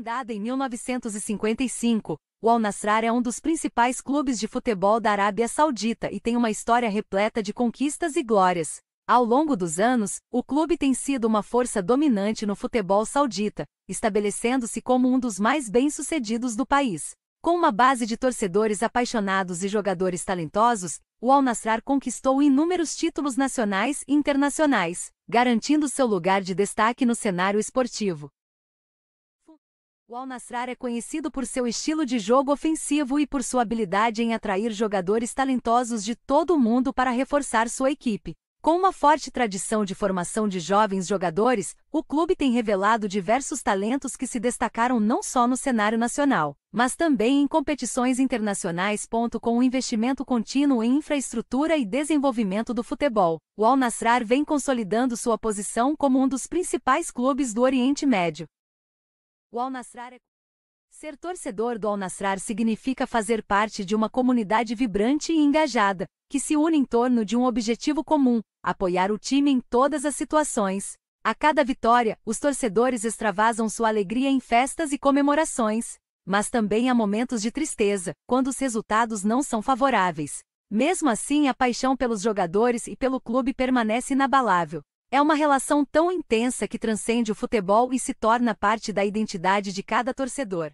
Fundada em 1955, o Al-Nassr é um dos principais clubes de futebol da Arábia Saudita e tem uma história repleta de conquistas e glórias. Ao longo dos anos, o clube tem sido uma força dominante no futebol saudita, estabelecendo-se como um dos mais bem-sucedidos do país. Com uma base de torcedores apaixonados e jogadores talentosos, o Al-Nassr conquistou inúmeros títulos nacionais e internacionais, garantindo seu lugar de destaque no cenário esportivo. O Al-Nassr é conhecido por seu estilo de jogo ofensivo e por sua habilidade em atrair jogadores talentosos de todo o mundo para reforçar sua equipe. Com uma forte tradição de formação de jovens jogadores, o clube tem revelado diversos talentos que se destacaram não só no cenário nacional, mas também em competições internacionais. Com o investimento contínuo em infraestrutura e desenvolvimento do futebol, o Al-Nassr vem consolidando sua posição como um dos principais clubes do Oriente Médio. O al é... Ser torcedor do Al-Nassr significa fazer parte de uma comunidade vibrante e engajada, que se une em torno de um objetivo comum, apoiar o time em todas as situações. A cada vitória, os torcedores extravasam sua alegria em festas e comemorações, mas também há momentos de tristeza, quando os resultados não são favoráveis. Mesmo assim, a paixão pelos jogadores e pelo clube permanece inabalável. É uma relação tão intensa que transcende o futebol e se torna parte da identidade de cada torcedor.